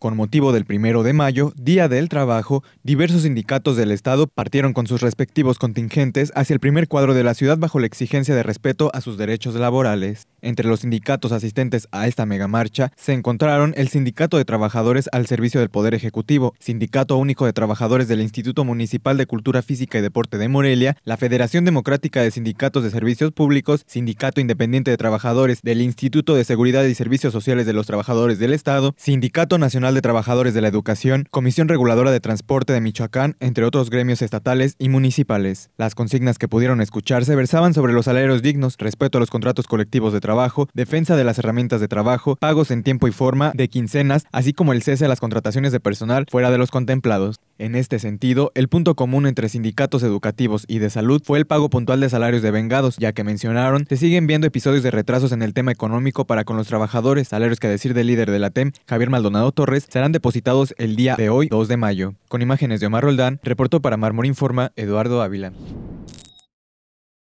Con motivo del primero de mayo, Día del Trabajo, diversos sindicatos del Estado partieron con sus respectivos contingentes hacia el primer cuadro de la ciudad bajo la exigencia de respeto a sus derechos laborales. Entre los sindicatos asistentes a esta megamarcha se encontraron el Sindicato de Trabajadores al Servicio del Poder Ejecutivo, Sindicato Único de Trabajadores del Instituto Municipal de Cultura Física y Deporte de Morelia, la Federación Democrática de Sindicatos de Servicios Públicos, Sindicato Independiente de Trabajadores del Instituto de Seguridad y Servicios Sociales de los Trabajadores del Estado, Sindicato Nacional de Trabajadores de la Educación, Comisión Reguladora de Transporte de Michoacán, entre otros gremios estatales y municipales. Las consignas que pudieron escucharse versaban sobre los salarios dignos, respeto a los contratos colectivos de trabajo, trabajo, defensa de las herramientas de trabajo, pagos en tiempo y forma, de quincenas, así como el cese a las contrataciones de personal fuera de los contemplados. En este sentido, el punto común entre sindicatos educativos y de salud fue el pago puntual de salarios de vengados, ya que mencionaron, se siguen viendo episodios de retrasos en el tema económico para con los trabajadores, salarios que decir del líder de la TEM, Javier Maldonado Torres, serán depositados el día de hoy, 2 de mayo. Con imágenes de Omar Roldán, reportó para Marmor Informa, Eduardo Ávila.